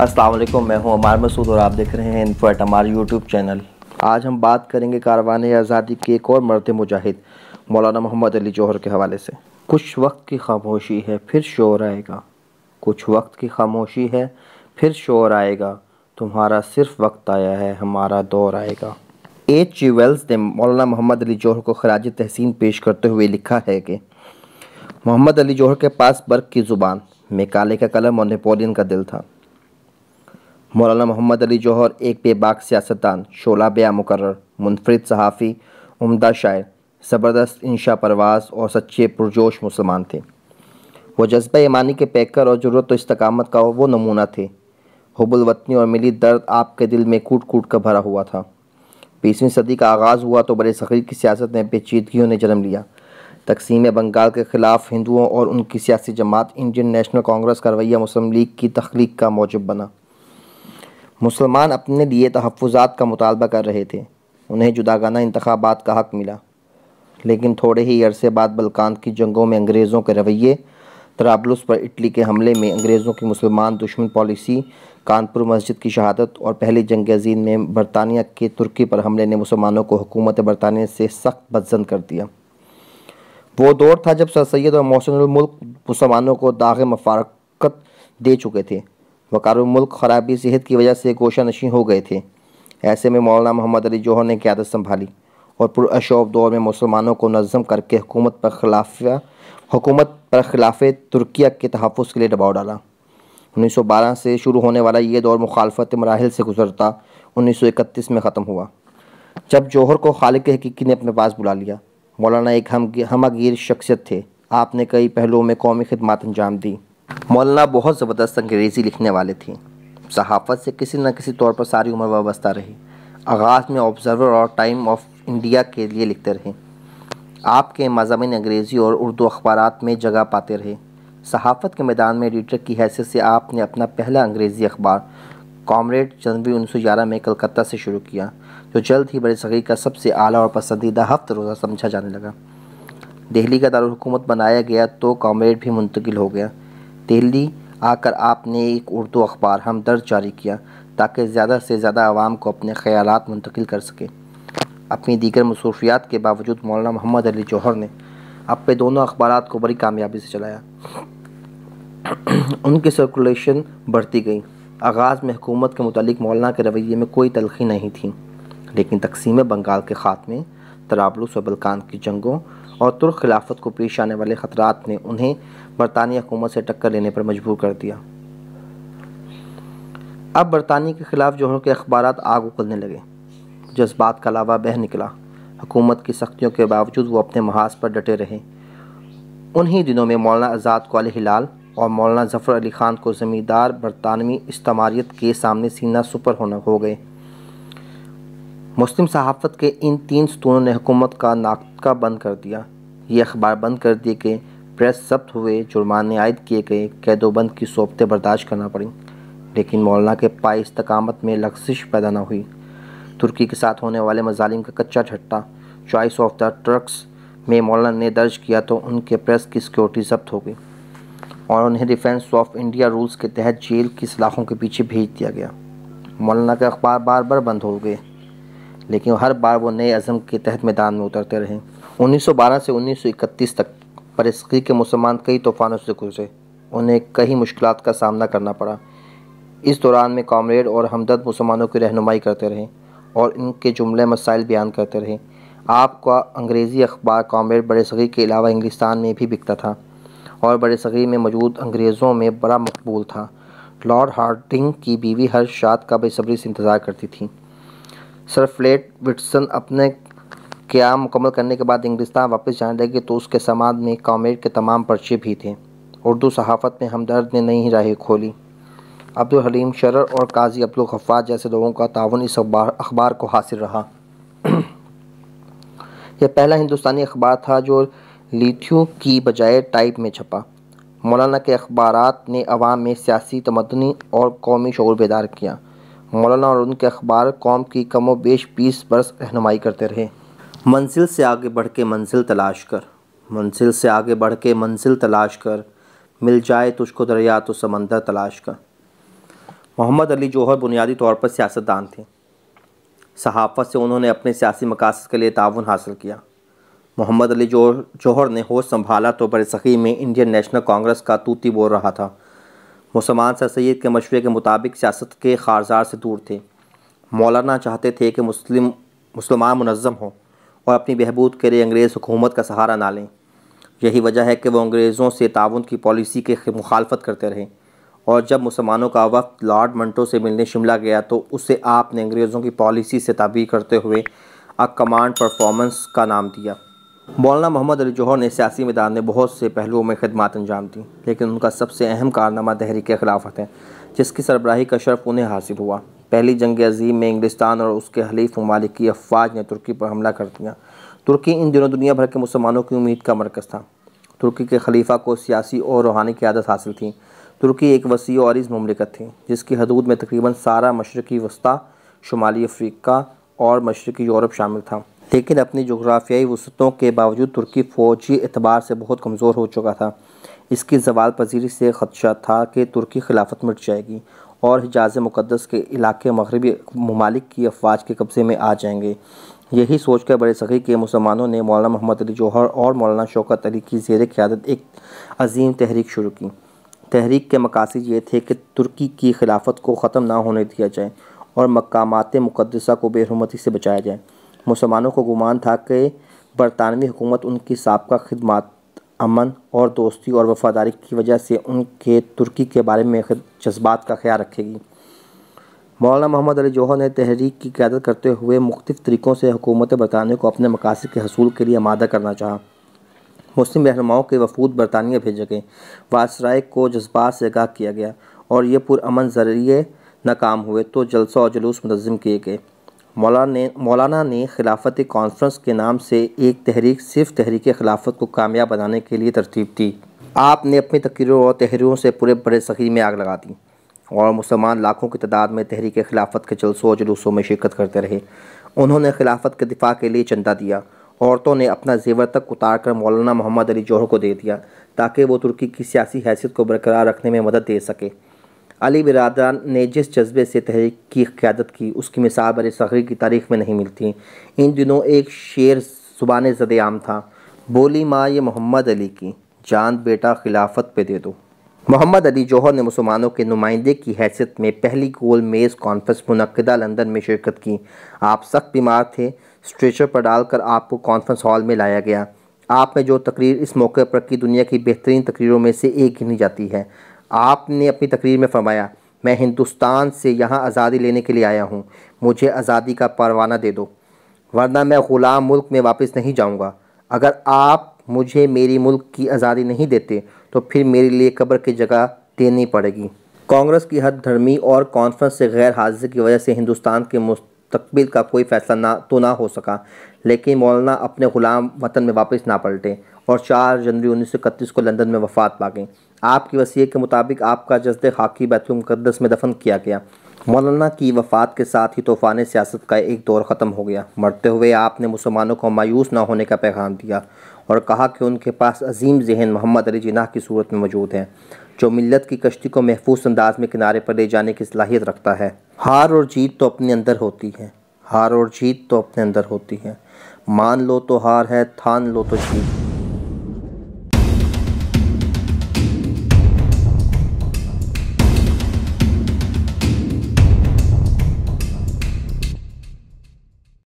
वालेकुम मैं हूं अमार मसूद और आप देख रहे हैं इन्फो एट अमार यूट्यूब चैनल आज हम बात करेंगे कारवान आज़ादी के एक और मर्द मुजाहिद मौलाना मोहम्मद अली जौहर के हवाले से कुछ वक्त की खामोशी है फिर शोर आएगा कुछ वक्त की खामोशी है फिर शोर आएगा तुम्हारा सिर्फ वक्त आया है हमारा दौर आएगा एच जी वेल्स ने मौलाना मोहम्मद अली जौहर को खराज तहसीन पेश करते हुए लिखा है कि मोहम्मद अली जौहर के पास बर्क की ज़ुबान में काले का कलम और नेपोलियन का दिल था मौलाना मोहम्मद अली जौहर एक बेबाक सियासतदान शोला बया मुकर मुनफरद सहाफ़ी उमदा शायर ज़बरदस्त इंशा परवाज़ और सच्चे पुरजोश मुसलमान थे वो जज्ब ईमानी के पैकर और ज़रूरत तो इस्तकामत का वो नमूना थे हबुलवतनी और मिली दर्द आपके दिल में कूट कूट कर भरा हुआ था बीसवीं सदी का आगाज़ हुआ तो बड़े सखीर की सियासत में पेचीदगियों ने जन्म लिया तकसीम बंगाल के ख़िलाफ़ हिंदुओं और उनकी सियासी जमात इंडियन नेशनल कांग्रेस का रवैया मुस्लिम लीग की तख्लीक का मौजूद बना मुसलमान अपने लिए तहफ़ात का मुतालबा कर रहे थे उन्हें जुदागाना इंतबात का हक़ मिला लेकिन थोड़े ही अरसे बाद बलकान की जंगों में अंग्रेज़ों के रवैये तराबलस पर इटली के हमले में अंग्रेज़ों की मुसलमान दुश्मन पॉलिसी कानपुर मस्जिद की शहादत और पहली जंग अजीन में बरतानिया के तुर्की पर हमले ने मुसलमानों को हुकूमत बरतानिया से सख्त बदजन कर दिया वो दौर था जब सर सैद और मोहसिन मुल्क मुसलमानों को दाग मफारकत दे चुके थे वकार मुल्क खराबी सेहत की वजह से गोशा नशी हो गए थे ऐसे में मौलाना मोहम्मद अली जौहर ने क्यादत संभाली और पुरशोब दौर में मुसलमानों को नज़म करके हुकूमत पर खिलाफिया हुकूमत पर खिलाफ तुर्किया के तहफ़ के लिए दबाव डाला 1912 से शुरू होने वाला ये दौर मुखालफत मराहल से गुजरता 1931 में ख़त्म हुआ जब जौहर को खालिक हकीकी ने अपने पास बुला लिया मौलाना एक हम हमगीर शख्सियत थे आपने कई पहलुओं में कौमी खदमात अंजाम दी मौलाना बहुत ज़बरदस्त अंग्रेज़ी लिखने वाले थे सहाफ़त से किसी न किसी तौर पर सारी उम्र वाबस्ता रही आगाज़ में ऑब्ज़र्वर और टाइम ऑफ इंडिया के लिए लिखते रहे आपके मजामी अंग्रेज़ी और उर्दू अखबार में जगह पाते रहे सहाफ़त के मैदान में एडिटर की हैसियत से आपने अपना पहला अंग्रेज़ी अखबार कॉमरेड जनवरी उन्नीस सौ ग्यारह में कलकत्ता से शुरू किया जो जल्द ही बड़े सगी का सबसे आला और पसंदीदा हफ्त रोज़ा समझा जाने लगा दिल्ली का दारकूमत बनाया गया तो कॉमरेड भी मुंतकिल हो गया दिल्ली आकर आपने एक उर्दू अखबार हमदर्द जारी किया ताकि ज़्यादा से ज़्यादा आवाम को अपने ख्याल मुंतकिल कर सकें अपनी दीगर मसरूफियात के बावजूद मौलाना मोहम्मद अली जौहर ने अपने दोनों अखबार को बड़ी कामयाबी से चलाया उनकी सर्कुलेशन बढ़ती गई आगाज़ में हुकूमत के मतलब मौलाना के रवैये में कोई तलखी नहीं थी लेकिन तकसीम बंगाल के ख़ात्मे तराबलूस और बलकान की जंगों और तुर्क खिलाफत को पेश आने वाले ख़तरात ने उन्हें बरतानी हुकूमत से टक्कर लेने पर मजबूर कर दिया अब बरतानी के ख़िलाफ़ जोहरों के अखबार आग उकलने लगे जज्बात का लावा बह निकला हुकूमत की सख्तियों के बावजूद वो अपने महाज पर डटे रहे उन्हीं दिनों में मौलाना आज़ाद को अली हिलाल और मौलाना जफ़र अली ख़ान को ज़मींदार बरतानवी इस्तमारियत के सामने सीना सुपर होना हो गए मुस्लिम सहाफ़त के इन तीन सतूनों ने हुकूमत का नाका बंद कर दिया ये अखबार बंद कर दिए गए प्रेस जब्त हुए जुर्माने आयद किए गए कैदोबंद की सोबतें बर्दाश्त करना पड़ी लेकिन मौलाना के पाए इस्तकामत में लख्जिश पैदा ना हुई तुर्की के साथ होने वाले मजालिम का कच्चा झट्टा चॉइस ऑफ द ट्रक्स में मौलाना ने दर्ज किया तो उनके प्रेस की सिक्योरिटी जब्त हो गई और उन्हें डिफेंस ऑफ इंडिया रूल्स के तहत जेल की सलाखों के पीछे भेज दिया गया मौलाना के अखबार बार बार बंद हो गए लेकिन हर बार वो नए अज़म के तहत मैदान में उतरते रहे 1912 से 1931 तक परस्की के मुसलमान कई तूफ़ानों से गुजरे उन्हें कई मुश्किल का सामना करना पड़ा इस दौरान में कॉमरेड और हमदर्द मुसलमानों की रहनुमाई करते रहे और इनके जुमले मसाइल बयान करते रहे आपका अंग्रेज़ी अखबार कॉमरेड बड़े सग़ीर के अलावा इंग्लिस्तान में भी बिकता था और बड़े सग़ीर में मौजूद अंग्रेज़ों में बड़ा मकबूल था लॉर्ड हार्टिंग की बीवी हर शाद का बेसब्री से इंतज़ार करती थी सर फ्लेट विटसन अपने क्या मुकम्मल करने के बाद इंग्लिस्तान वापस जाने लगे तो उसके समाज में कॉमेड के तमाम पर्चे भी थे उर्दू सहाफ़त में हमदर्द ने नई राहें खोली अब्दुल हलीम शरर और काजी अब्दुल गफ्फार जैसे लोगों का ताउन इस अखबार को हासिल रहा यह पहला हिंदुस्तानी अखबार था जो लिथियो की बजाय टाइप में छपा मौलाना के अखबार ने अवाम में सियासी तमदनी और कौमी शौर बेदार किया मौलाना और उनके अखबार कौम की कमो बेश बीस बरस रहनुमाई करते रहे मंजिल से आगे बढ़ के मंजिल तलाश कर मंजिल से आगे बढ़ के मंजिल तलाश कर मिल जाए उसको दरिया तो समंदर तलाश कर मोहम्मद अली जौहर बुनियादी तौर पर सियासतदान थे सहाफत से उन्होंने अपने सियासी मकासद के लिए ताउन हासिल किया मोहम्मद अली जौहर ने होश संभाला तो बरसखी में इंडियन नेशनल कांग्रेस का तूती बोल रहा था मुसलमान सर सैद के मशवरे के मुताबिक सियासत के खारजार से दूर थे मौलाना चाहते थे कि मुस्लिम मुसलमान मुनज़म हों और अपनी बहबूद के लिए अंग्रेज़ हुकूमत का सहारा ना लें यही वजह है कि वो अंग्रेज़ों से ताउन की पॉलिसी के मुखालफत करते रहे और जब मुसलमानों का वक्त लॉर्ड मंटो से मिलने शिमला गया तो उसे आपने अंग्रेज़ों की पॉलिसी से ताबीर करते हुए अ कमांड परफॉर्मेंस का नाम दिया मौलाना मोहम्मद अली जौहर ने सियासी मैदान में बहुत से पहलुओं में खदमात अंजाम दी लेकिन उनका सबसे अहम कारनामा तहरीक खिलाफत है जिसकी सरबराही का शर्फ उन्हें हासिल हुआ पहली जंग अजीम में इंग्लिस्तान और उसके हलीफ ममालिक की अफवाज ने तुर्की पर हमला कर दिया तुर्की इन दिनों दुनिया भर के मुसलमानों की उम्मीद का मरकज़ था तुर्की के खलीफा को सियासी और रूहानी की आदत हासिल थी तुर्की एक वसी और इस ममलिकत थी जिसकी हदूद में तकरीबन सारा मशरक़ी वस्ती शुमाली अफ्रीका और मशरक़ी यूरोप शामिल था लेकिन अपनी जोग्राफियाई वसूतों के बावजूद तुर्की फ़ौजी एतबार से बहुत कमज़ोर हो चुका था इसकी जवाल पजीरी से खदशा था कि तुर्की खिलाफत मिट जाएगी और हिजाज मुकदस के इलाके मगरबी ममालिक की अफवाज के कब्ज़े में आ जाएंगे यही सोच कर बड़े सखी के मुसलमानों ने मौलाना मोहम्मद अली जौहर और मौलाना शौकत अली की जेर क़्यादत एक अजीम तहरीक शुरू की तहरीक के मकासद ये थे कि तुर्की की खिलाफत को ख़त्म ना होने दिया जाए और मकामात मुकदसा को बेहरमती से बचाया जाए मुसलमानों को गुमान था कि बरतानवी हुकूमत उनकी सबका खदमात अमन और दोस्ती और वफादारी की वजह से उनके तुर्की के बारे में जज्बात का ख्याल रखेगी मौलाना मोहम्मद अली जौहर ने तहरीक की क्यादत करते हुए मुख्तफ तरीक़ों से हुकूमत बरतानिया को अपने मकासद के हसूल के लिए आमादा करना चाहा मुस्लिम रहनुमाओं के वफूद बरतानिया भेजे गए वासराय को जज्बात से आगाह किया गया और ये पुरमन ज़रिए नाकाम हुए तो जलसा और जुलूस मुनज़म किए गए मौलाना ने मौलाना ने खिलाफत कॉन्फ्रेंस के नाम से एक तहरीक सिर्फ तहरीक खिलाफत को कामयाब बनाने के लिए तरतीब दी आपने अपनी तकरीरों और तहरीरों से पूरे बड़े सखी में आग लगा दी और मुसलमान लाखों की तादाद में तहरीक खिलाफत के जलसों जुलूसों में शिरकत करते रहे उन्होंने खिलाफत के दिफा के लिए चंदा दिया औरतों ने अपना जेवर तक उतार कर मौलाना मोहम्मद अली जौहर को दे दिया ताकि वो तुर्की की सियासी हैसियत को बरकरार रखने में मदद दे सके अली बिरादान ने जिस जज्बे से तहरीक की क़्यादत की उसकी मिसाल बर सगरी की तारीख में नहीं मिलती इन दिनों एक शेर सुबान जद आम था बोली माँ ये मोहम्मद अली की जान बेटा खिलाफत पे दे दो मोहम्मद अली जौहर ने मुसलमानों के नुमाइंदे की हैसियत में पहली गोल मेज़ कॉन्फ्रेंस मनदा लंदन में शिरकत की आप सख्त बीमार थे स्ट्रेचर पर डालकर आपको कॉन्फ्रेंस हॉल में लाया गया आप में जो तकरीर इस मौके पर की दुनिया की बेहतरीन तकरीरों में से एक गिनी जाती है आपने अपनी तकरीर में फरमाया मैं हिंदुस्तान से यहाँ आज़ादी लेने के लिए आया हूँ मुझे आज़ादी का परवाना दे दो वरना मैं ग़ुलाम मुल्क में वापस नहीं जाऊँगा अगर आप मुझे मेरी मुल्क की आज़ादी नहीं देते तो फिर मेरे लिए कब्र की जगह देनी पड़ेगी कांग्रेस की हद धर्मी और कॉन्फ्रेंस से गैर हाजिर की वजह से हिंदुस्तान के मुस्तबिल का कोई फैसला ना तो ना हो सका लेकिन मौलाना अपने ग़ुलाम वतन में वापस ना पलटे और चार जनवरी उन्नीस को लंदन में वफात पा गई आपकी वसीय के मुताबिक आपका जज्द खाकी बैतुलमक़दस में दफन किया गया मौलाना की वफ़ात के साथ ही तूफ़ान सियासत का एक दौर ख़त्म हो गया मरते हुए आपने मुसलमानों को मायूस ना होने का पैगाम दिया और कहा कि उनके पास अजीम जहन मोहम्मद अली जिना की सूरत में मौजूद हैं जो मिलत की कश्ती को महफूज अंदाज में किनारे पर ले जाने की सलाहियत रखता है हार और जीत तो अपने अंदर होती है हार और जीत तो अपने अंदर होती है मान लो तो हार है थान लो तो जीत